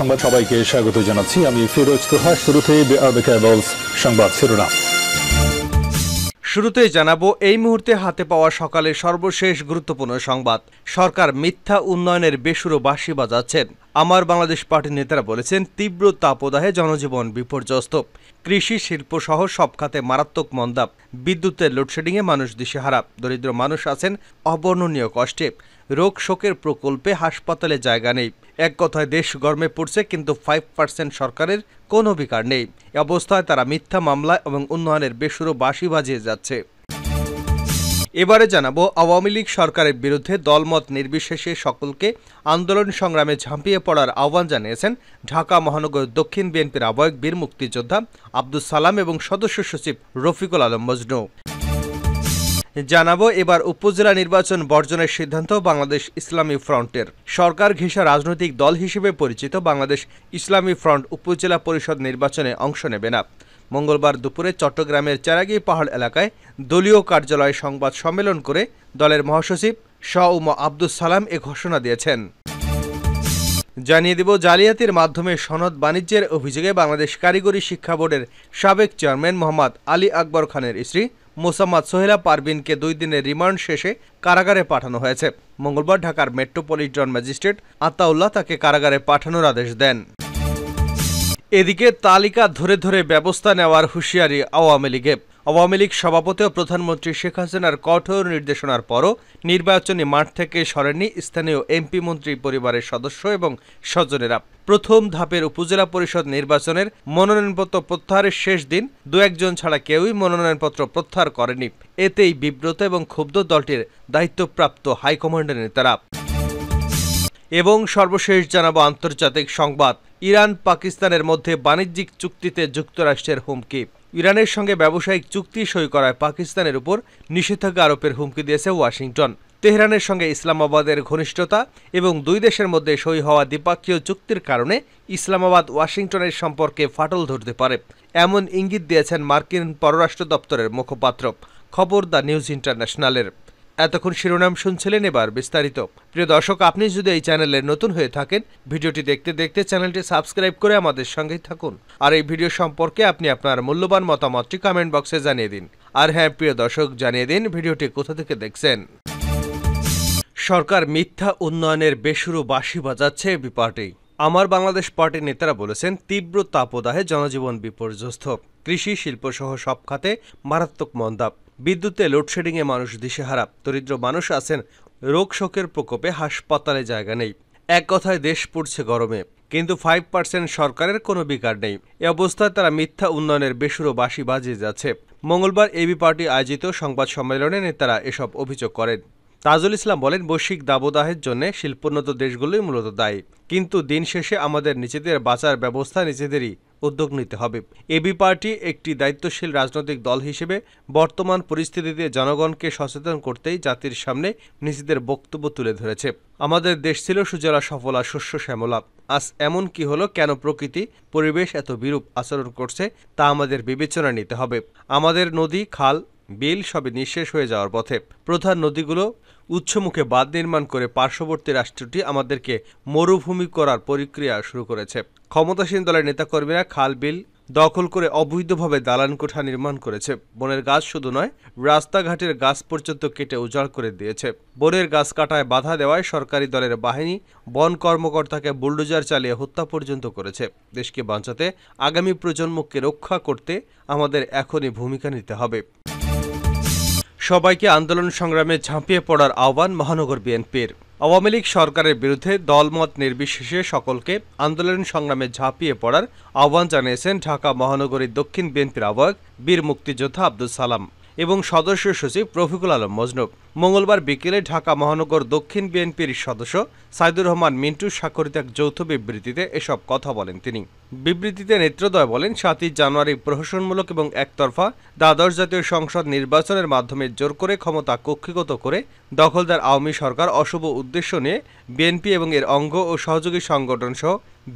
সংবাদ সবাইকে স্বাগত জানাচ্ছি আমি ফিরোজ তোহা শুরুতে সংবাদ শিরোনাম শুরুতেই জানাবো এই মুহূর্তে হাতে পাওয়া সকালে সর্বশেষ গুরুত্বপূর্ণ সংবাদ সরকার মিথ্যা উন্নয়নের বেসুরো বাসি বাজাচ্ছেন আমার বাংলাদেশ পার্টির নেতারা বলেছেন তীব্র তাপদাহে জনজীবন বিপর্যস্ত কৃষি শিল্প সহ সব খাতে মারাত্মক মন্দাপ বিদ্যুতের লোডশেডিংয়ে মানুষ দিশেহারা দরিদ্র মানুষ আছেন অবর্ণনীয় কষ্টে রোগ শোকের প্রকল্পে হাসপাতালে জায়গা নেই এক কথায় দেশ গর্মে পড়ছে কিন্তু ফাইভ পার্সেন্ট সরকারের কোনো বিকার নেই অবস্থায় তারা মিথ্যা মামলা এবং উন্নয়নের বেসুরো বাসি বাজিয়ে যাচ্ছে এবারে জানাবো আওয়ামী লীগ সরকারের বিরুদ্ধে দলমত নির্বিশেষে সকলকে আন্দোলন সংগ্রামে ঝাঁপিয়ে পড়ার আহ্বান জানিয়েছেন ঢাকা মহানগর দক্ষিণ বিএনপির আহ্বায়ক বীর মুক্তিযোদ্ধা আব্দুল সালাম এবং সদস্য সচিব রফিকুল আলম মজনু জানাবো এবার উপজেলা নির্বাচন বর্জনের সিদ্ধান্ত বাংলাদেশ ইসলামী ফ্রন্টের সরকার ঘেঁষা রাজনৈতিক দল হিসেবে পরিচিত বাংলাদেশ ইসলামী ফ্রন্ট উপজেলা পরিষদ নির্বাচনে অংশ নেবে না মঙ্গলবার দুপুরে চট্টগ্রামের চারাগি পাহাড় এলাকায় দলীয় কার্যালয়ে সংবাদ সম্মেলন করে দলের মহাসচিব শাহ উমা আব্দুল সালাম এ ঘোষণা দিয়েছেন জানিয়ে দেব জালিয়াতির মাধ্যমে সনদ বাণিজ্যের অভিযোগে বাংলাদেশ কারিগরি শিক্ষা বোর্ডের সাবেক চেয়ারম্যান মোহাম্মদ আলী আকবর খানের স্ত্রী মোসাম্মদ সোহেলা পারভিনকে দুই দিনের রিমান্ড শেষে কারাগারে পাঠানো হয়েছে মঙ্গলবার ঢাকার মেট্রোপলিটন ম্যাজিস্ট্রেট আতাউল্লাহ তাকে কারাগারে পাঠানোর আদেশ দেন এদিকে তালিকা ধরে ধরে ব্যবস্থা নেওয়ার হুঁশিয়ারি আওয়ামী লীগের আওয়ামী লীগ সভাপতি ও প্রধানমন্ত্রী শেখ হাসিনার কঠোর নির্দেশনার পরও নির্বাচনী মাঠ থেকে সরেননি স্থানীয় এমপি মন্ত্রী পরিবারের সদস্য এবং স্বজনেরা প্রথম ধাপের উপজেলা পরিষদ নির্বাচনের মনোনয়নপত্র প্রত্যাহারের শেষ দিন দু একজন ছাড়া কেউই মনোনয়নপত্র প্রত্যাহার করেনি এতেই বিব্রত এবং ক্ষুব্ধ দলটির দায়িত্বপ্রাপ্ত হাইকমান্ডের নেতারা এবং সর্বশেষ জানাব আন্তর্জাতিক সংবাদ ইরান পাকিস্তানের মধ্যে বাণিজ্যিক চুক্তিতে যুক্তরাষ্ট্রের হুমকি ইরানের সঙ্গে ব্যবসায়িক চুক্তি সই করায় পাকিস্তানের উপর নিষেধাজ্ঞা আরোপের হুমকি দিয়েছে ওয়াশিংটন তেহরানের সঙ্গে ইসলামাবাদের ঘনিষ্ঠতা এবং দুই দেশের মধ্যে সই হওয়া দ্বিপাক্ষীয় চুক্তির কারণে ইসলামাবাদ ওয়াশিংটনের সম্পর্কে ফাটল ধরতে পারে এমন ইঙ্গিত দিয়েছেন মার্কিন পররাষ্ট্র দপ্তরের মুখপাত্র খবর দ্য নিউজ ইন্টারন্যাশনালের এতক্ষণ শিরোনাম শুনছিলেন এবার বিস্তারিত প্রিয় দর্শক আপনি যদি এই চ্যানেলে নতুন হয়ে থাকেন ভিডিওটি দেখতে দেখতে চ্যানেলটি সাবস্ক্রাইব করে আমাদের সঙ্গেই থাকুন আর এই ভিডিও সম্পর্কে আপনি আপনার মূল্যবান মতামতটি কমেন্ট বক্সে জানিয়ে দিন আর হ্যাঁ প্রিয় দর্শক জানিয়ে দিন ভিডিওটি কোথা থেকে দেখছেন সরকার মিথ্যা উন্নয়নের বেসুরো বাঁশি বাজাচ্ছে বি পার্টি আমার বাংলাদেশ পার্টির নেতারা বলেছেন তীব্র তাপদাহে জনজীবন বিপর্যস্ত কৃষি শিল্পসহ সব খাতে মারাত্মক মন্দাপ বিদ্যুতে লোডশেডিংয়ে মানুষ দিশেহারা দরিদ্র মানুষ আছেন রোগ শোকের প্রকোপে হাসপাতালে জায়গা নেই এক কথায় দেশ পড়ছে গরমে কিন্তু ফাইভ পার্সেন্ট সরকারের কোনো বিকার নেই এ অবস্থায় তারা মিথ্যা উন্নয়নের বেসুরো বাসি বাজিয়ে যাচ্ছে মঙ্গলবার এবি পার্টি আয়োজিত সংবাদ সম্মেলনে নেতারা এসব অভিযোগ করেন তাজুল ইসলাম বলেন বৈশ্বিক দাবদাহের জন্য শিল্পোন্নত দেশগুলোই মূলত দায়ী কিন্তু দিন শেষে আমাদের নিজেদের বাঁচার ব্যবস্থা নিজেদেরই উদ্যোগ নিতে হবে এবি পার্টি একটি দায়িত্বশীল রাজনৈতিক দল হিসেবে বর্তমান পরিস্থিতিতে জনগণকে সচেতন করতেই জাতির সামনে নিজেদের বক্তব্য তুলে ধরেছে আমাদের দেশ ছিল সুজলা সফলা শস্য শ্যামলা আজ এমন কি হলো কেন প্রকৃতি পরিবেশ এত বিরূপ আচরণ করছে তা আমাদের বিবেচনা নিতে হবে আমাদের নদী খাল বিল সবে নিঃশেষ হয়ে যাওয়ার পথে প্রধান নদীগুলো উচ্চমুখে বাঁধ নির্মাণ করে পার্শ্ববর্তী রাষ্ট্রটি আমাদেরকে মরুভূমি করার প্রক্রিয়া শুরু করেছে ক্ষমতাসীন দলের নেতাকর্মীরা খাল বিল দখল করে অবৈধভাবে দালান কোঠা নির্মাণ করেছে বনের গাছ শুধু নয় রাস্তাঘাটের গাছ পর্যন্ত কেটে উজাড় করে দিয়েছে বনের গাছ কাটায় বাধা দেওয়ায় সরকারি দলের বাহিনী বন কর্মকর্তাকে বুলডোজার চালিয়ে হত্যা পর্যন্ত করেছে দেশকে বাঁচাতে আগামী প্রজন্মকে রক্ষা করতে আমাদের এখনই ভূমিকা নিতে হবে সবাইকে আন্দোলন সংগ্রামে ঝাঁপিয়ে পড়ার আহ্বান মহানগর বিএনপির আওয়ামী লীগ সরকারের বিরুদ্ধে দলমত নির্বিশেষে সকলকে আন্দোলন সংগ্রামে ঝাঁপিয়ে পড়ার আহ্বান জানিয়েছেন ঢাকা মহানগরীর দক্ষিণ বিএনপির আহ্বায়ক বীর মুক্তিযোদ্ধা আব্দুল সালাম এবং সদস্য সচিব রফিকুল আলম মজনব মঙ্গলবার বিকেলে ঢাকা মহানগর দক্ষিণ বিএনপির সদস্য সাইদুর রহমান মিন্টু স্বাক্ষরিত এক যৌথ বিবৃতিতে এসব কথা বলেন তিনি বিবৃতিতে নেত্রদয় বলেন সাতই জানুয়ারি প্রহসনমূলক এবং একতরফা দ্বাদশ জাতীয় সংসদ নির্বাচনের মাধ্যমে জোর করে ক্ষমতা কক্ষিগত করে দখলদার আওয়ামী সরকার অশুভ উদ্দেশ্য নিয়ে বিএনপি এবং এর অঙ্গ ও সহযোগী সংগঠন সহ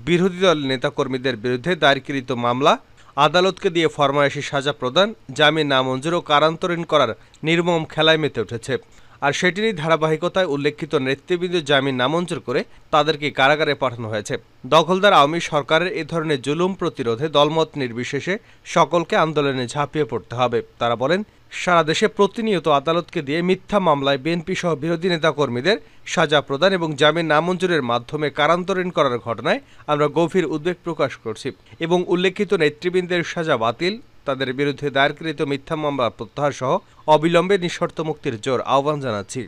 বিরোধী দল নেতাকর্মীদের বিরুদ্ধে দায়েরকৃত মামলা আদালতকে দিয়ে ফরমায়েশি সাজা প্রদান জামিন নামঞ্জুর ও কারান্তরীণ করার নির্মম খেলায় মেতে উঠেছে আর সেটিরই ধারাবাহিকতায় উল্লেখিত নেতৃবৃন্দ জামিন নামঞ্জুর করে তাদেরকে কারাগারে পাঠানো হয়েছে দখলদার আওয়ামী সরকারের এ ধরনের জুলুম প্রতিরোধে দলমত নির্বিশেষে সকলকে আন্দোলনে ঝাঁপিয়ে পড়তে হবে তারা বলেন সারা দেশে প্রতিনিয়ত আদালতকে দিয়ে মিথ্যা মামলায় বিএনপি সহ বিরোধী নেতাকর্মীদের সাজা প্রদান এবং জামিন নামঞ্জুরের মাধ্যমে কারান্তরীণ করার ঘটনায় আমরা গভীর উদ্বেগ প্রকাশ করছি এবং উল্লেখিত নেতৃবৃন্দের সাজা বাতিল তাদের বিরুদ্ধে দায়েরকৃত মিথ্যা মামলা প্রত্যাহার সহ অবিলম্বে নিঃশর্ত মুক্তির জোর আহ্বান জানাচ্ছি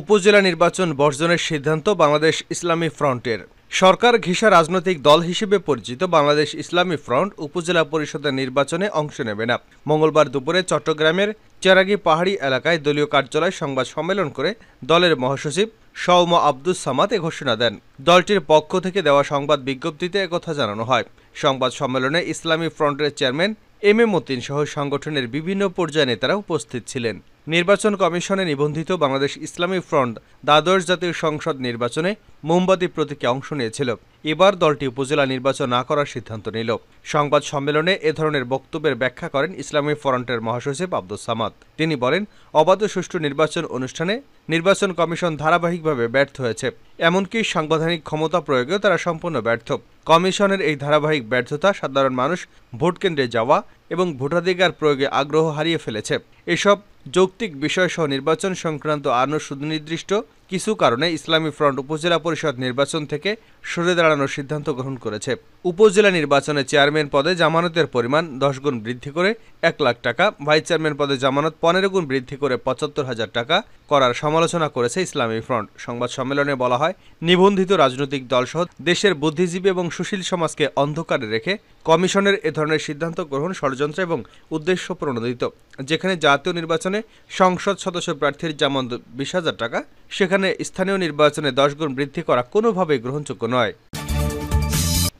উপজেলা নির্বাচন বর্জনের সিদ্ধান্ত বাংলাদেশ ইসলামী ফ্রন্টের সরকার ঘিসা রাজনৈতিক দল হিসেবে পরিচিত বাংলাদেশ ইসলামী ফ্রন্ট উপজেলা পরিষদের নির্বাচনে অংশ নেবে না মঙ্গলবার দুপুরে চট্টগ্রামের চেরাগি পাহাড়ি এলাকায় দলীয় কার্যালয় সংবাদ সম্মেলন করে দলের মহাসচিব সৌম আব্দুস সামাদ এ ঘোষণা দেন দলটির পক্ষ থেকে দেওয়া সংবাদ বিজ্ঞপ্তিতে একথা জানানো হয় সংবাদ সম্মেলনে ইসলামী ফ্রন্টের চেয়ারম্যান এম এ মতিন সহ সংগঠনের বিভিন্ন পর্যায়ে নেতারা উপস্থিত ছিলেন নির্বাচন কমিশনে নিবন্ধিত বাংলাদেশ ইসলামী ফ্রন্ট দ্বাদশ জাতীয় সংসদ নির্বাচনে মোমবাতি প্রতীকে অংশ নিয়েছিল এবার দলটি উপজেলা নির্বাচন না করার সিদ্ধান্ত নিল সংবাদ সম্মেলনে এ ধরনের বক্তব্যের ব্যাখ্যা করেন ইসলামী ফ্রন্টের মহাসচিব আব্দুল সামাদ তিনি বলেন অবাধ সুষ্ঠু নির্বাচন অনুষ্ঠানে নির্বাচন কমিশন ধারাবাহিকভাবে ব্যর্থ হয়েছে এমনকি সাংবিধানিক ক্ষমতা প্রয়োগেও তারা সম্পূর্ণ ব্যর্থ কমিশনের এই ধারাবাহিক ব্যর্থতা সাধারণ মানুষ ভোটকেন্দ্রে যাওয়া এবং ভোটাধিকার প্রয়োগে আগ্রহ হারিয়ে ফেলেছে এসব যৌক্তিক বিষয়সহ নির্বাচন সংক্রান্ত আরও সুনির্দিষ্ট কিছু কারণে ইসলামী ফ্রন্ট উপজেলা পরিষদ নির্বাচন থেকে সরে দাঁড়ানোর সিদ্ধান্ত গ্রহণ করেছে উপজেলা নির্বাচনে চেয়ারম্যান পদে জামানতের পরিমাণ দশ গুণ বৃদ্ধি করে এক লাখ টাকা ভাইস চেয়ারম্যান পদে জামানত পনেরো গুণ বৃদ্ধি করে পঁচাত্তর হাজার টাকা করার সমালোচনা করেছে ইসলামী ফ্রন্ট সংবাদ সম্মেলনে বলা হয় নিবন্ধিত রাজনৈতিক দলসহ দেশের বুদ্ধিজীবী এবং সুশীল সমাজকে অন্ধকারে রেখে কমিশনের এ ধরনের সিদ্ধান্ত গ্রহণ ষড়যন্ত্র এবং উদ্দেশ্য প্রণোদিত যেখানে জাতীয় নির্বাচনে সংসদ সদস্য প্রার্থীর জামানত বিশ হাজার টাকা সেখানে সেখানে স্থানীয় নির্বাচনে দশগুণ বৃদ্ধি করা কোনোভাবেই গ্রহণযোগ্য নয়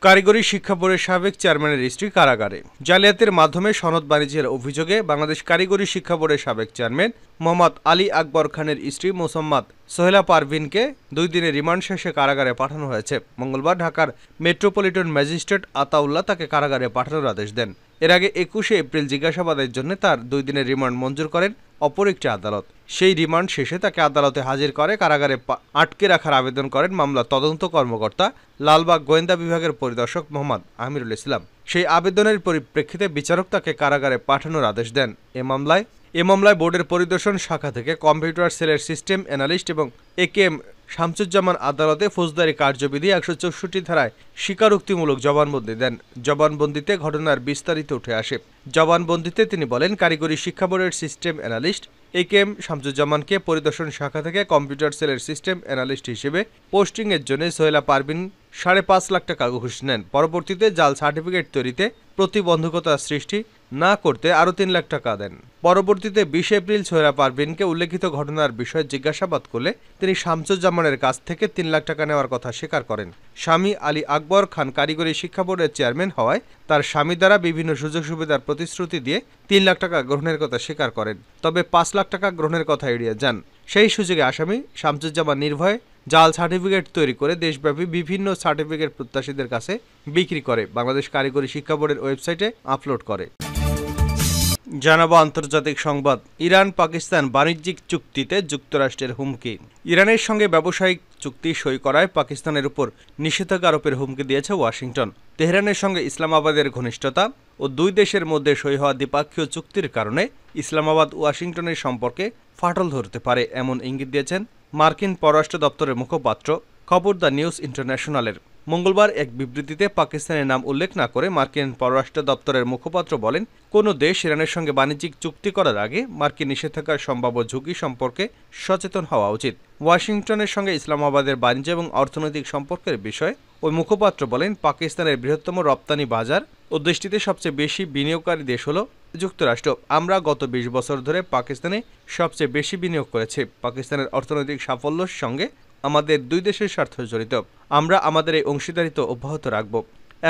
কারিগরি শিক্ষা বোর্ডের সাবেক চেয়ারম্যানের স্ত্রী কারাগারে জালিয়াতির মাধ্যমে সনদ বাণিজ্যের অভিযোগে বাংলাদেশ কারিগরি শিক্ষা বোর্ডের সাবেক চেয়ারম্যান মোহাম্মদ আলী আকবর খানের স্ত্রী মোসাম্মদ সোহেলা পারভিনকে দুই দিনের রিমান্ড শেষে কারাগারে পাঠানো হয়েছে মঙ্গলবার ঢাকার মেট্রোপলিটন ম্যাজিস্ট্রেট আতাউল্লাহ তাকে কারাগারে পাঠানোর আদেশ দেন এর আগে একুশে এপ্রিল জিজ্ঞাসাবাদের জন্য তার দুই দিনের রিমান্ড মঞ্জুর করেন অপর একটি আদালত সেই রিমান্ড শেষে তাকে আদালতে হাজির করে কারাগারে আটকে রাখার আবেদন করেন মামলা তদন্ত কর্মকর্তা লালবাগ গোয়েন্দা বিভাগের পরিদর্শক মোহাম্মদ আমিরুল ইসলাম সেই আবেদনের পরিপ্রেক্ষিতে বিচারক তাকে কারাগারে পাঠানোর আদেশ দেন এ মামলায় এ মামলায় বোর্ডের পরিদর্শন শাখা থেকে কম্পিউটার সেলের সিস্টেম অ্যানালিস্ট এবং এ কে এম শামসুজ্জামান আদালতে ফৌজদারি কার্যবিধি একশো চৌষট্টি ধারায় স্বীকারোক্তিমূলক জবানবন্দি দেন জবানবন্দিতে ঘটনার বিস্তারিত উঠে আসে জবানবন্দিতে তিনি বলেন কারিগরি শিক্ষা বোর্ডের system analyst A K M শামসুজ্জামানকে পরিদর্শন শাখা থেকে কম্পিউটার সেলের সিস্টেম অ্যানালিস্ট হিসেবে পোস্টিংয়ের জন্য সোহেলা পারবিন সাড়ে পাঁচ লাখ টাকা ঘুষ নেন পরবর্তীতে জাল সার্টিফিকেট তৈরিতে প্রতিবন্ধকতা সৃষ্টি না করতে আরও তিন লাখ টাকা দেন পরবর্তীতে বিশ এপ্রিল সোহেরা পারভিনকে উল্লেখিত ঘটনার বিষয়ে জিজ্ঞাসাবাদ করলে তিনি শামসুজ্জামানের কাছ থেকে তিন লাখ টাকা নেওয়ার কথা স্বীকার করেন স্বামী আলী আকবর খান কারিগরি শিক্ষা বোর্ডের চেয়ারম্যান হওয়ায় তার স্বামী দ্বারা বিভিন্ন সুযোগ সুবিধার প্রতিশ্রুতি দিয়ে তিন লাখ টাকা গ্রহণের কথা স্বীকার করেন তবে পাঁচ লাখ টাকা গ্রহণের কথা এড়িয়ে যান সেই সুযোগে আসামি শামসুজ্জামান নির্ভয়ে জাল সার্টিফিকেট তৈরি করে দেশব্যাপী বিভিন্ন সার্টিফিকেট প্রত্যাশীদের কাছে বিক্রি করে বাংলাদেশ কারিগরি শিক্ষা বোর্ডের ওয়েবসাইটে আপলোড করে জানাবো আন্তর্জাতিক সংবাদ ইরান পাকিস্তান বাণিজ্যিক চুক্তিতে যুক্তরাষ্ট্রের হুমকি ইরানের সঙ্গে ব্যবসায়িক চুক্তি সই করায় পাকিস্তানের উপর নিষেধাজ্ঞা আরোপের হুমকি দিয়েছে ওয়াশিংটন তেহরানের সঙ্গে ইসলামাবাদের ঘনিষ্ঠতা ও দুই দেশের মধ্যে সই হওয়া দ্বিপাক্ষীয় চুক্তির কারণে ইসলামাবাদ ওয়াশিংটনের সম্পর্কে ফাটল ধরতে পারে এমন ইঙ্গিত দিয়েছেন মার্কিন পররাষ্ট্র দপ্তরের মুখপাত্র খবর দ্য নিউজ ইন্টারন্যাশনালের মঙ্গলবার এক বিবৃতিতে পাকিস্তানের নাম উল্লেখ না করে মার্কিন পররাষ্ট্র দপ্তরের মুখপাত্র বলেন কোনো দেশ ইরানের সঙ্গে বাণিজ্যিক চুক্তি করার আগে মার্কিন নিষেধাজ্ঞার সম্ভাব্য ঝুঁকি সম্পর্কে সচেতন হওয়া উচিত ওয়াশিংটনের সঙ্গে ইসলামাবাদের বাণিজ্য এবং অর্থনৈতিক সম্পর্কের বিষয়ে ওই মুখপাত্র বলেন পাকিস্তানের বৃহত্তম রপ্তানি বাজার ও দৃষ্টিতে সবচেয়ে বেশি বিনিয়োগকারী দেশ হল যুক্তরাষ্ট্র আমরা গত বিশ বছর ধরে পাকিস্তানে সবচেয়ে বেশি বিনিয়োগ করেছি পাকিস্তানের অর্থনৈতিক সাফল্যের সঙ্গে আমাদের দুই দেশের স্বার্থ জড়িত আমরা আমাদের এই অংশীদারিত্ব অব্যাহত রাখব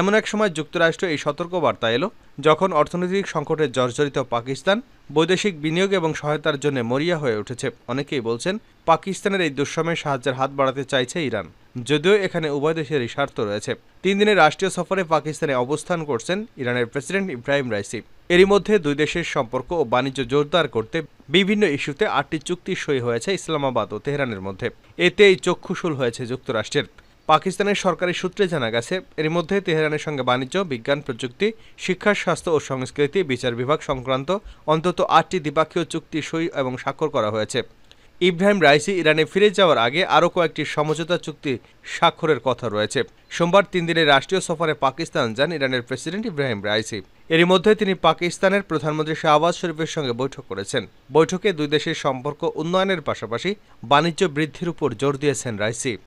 এমন এক সময় যুক্তরাষ্ট্র এই সতর্ক বার্তা এলো যখন অর্থনৈতিক সংকটে জর্জরিত পাকিস্তান বৈদেশিক বিনিয়োগ এবং সহায়তার জন্য মরিয়া হয়ে উঠেছে অনেকেই বলছেন পাকিস্তানের এই দুঃসময়ে সাহায্যের হাত বাড়াতে চাইছে ইরান যদিও এখানে উভয় দেশেরই স্বার্থ রয়েছে তিন দিনের রাষ্ট্রীয় সফরে পাকিস্তানে অবস্থান করছেন ইরানের প্রেসিডেন্ট ইব্রাহিম রাইসিফ এরই মধ্যে দুই দেশের সম্পর্ক ও বাণিজ্য জোরদার করতে বিভিন্ন ইস্যুতে আটটি চুক্তি সই হয়েছে ইসলামাবাদ ও তেহরানের মধ্যে এতে এই চক্ষুশুল হয়েছে যুক্তরাষ্ট্রের পাকিস্তানের সরকারি সূত্রে জানা গেছে এর মধ্যে তেহরানের সঙ্গে বাণিজ্য বিজ্ঞান প্রযুক্তি শিক্ষা স্বাস্থ্য ও সংস্কৃতি বিচার বিভাগ সংক্রান্ত অন্তত আটটি দ্বিপাক্ষীয় চুক্তি সই এবং স্বাক্ষর করা হয়েছে ইব্রাহিম রাইসি ইরানে ফিরে যাওয়ার আগে আরও কয়েকটি সমঝোতা চুক্তি স্বাক্ষরের কথা রয়েছে সোমবার তিন দিনের রাষ্ট্রীয় সফরে পাকিস্তান যান ইরানের প্রেসিডেন্ট ইব্রাহিম রাইসি এরই মধ্যে তিনি পাকিস্তানের প্রধানমন্ত্রী শাহবাজ শরীফের সঙ্গে বৈঠক করেছেন বৈঠকে দুই দেশের সম্পর্ক উন্নয়নের পাশাপাশি বাণিজ্য বৃদ্ধির উপর জোর দিয়েছেন রাইসি